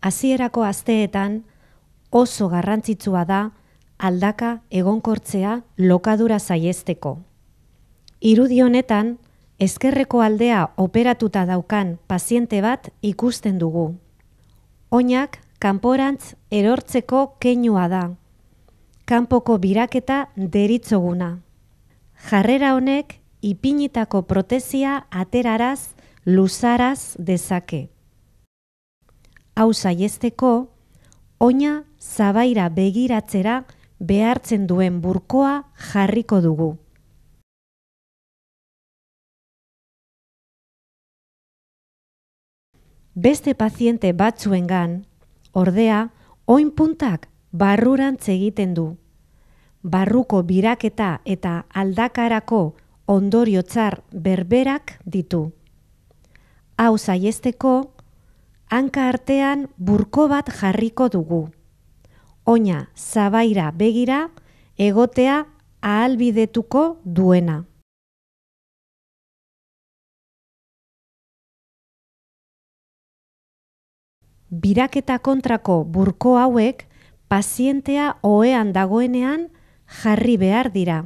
hasierako asteetan oso garrantzitsua da aldaka egonkortzea lokadura saiesteko. Irudi honetan ezkerreko aldea operatuta daukan paziente bat ikusten dugu. Oinak kanporantz erortzeko keinua da. Kanpoko biraketa deritzoguna. Jarrera honek ipinitako protezia ateraraz luzaraz dezake hau oina zabaira begiratzera behartzen duen burkoa jarriko dugu. Beste paziente batzuengan, ordea, oin puntak barrurantz egiten du. Barruko biraketa eta aldakarako ondoriotzar berberak ditu. Hau hanka artean burko bat jarriko dugu. Oina, zabaira begira, egotea ahalbidetuko duena. Biraketa kontrako burko hauek, pazientea oean dagoenean jarri behar dira.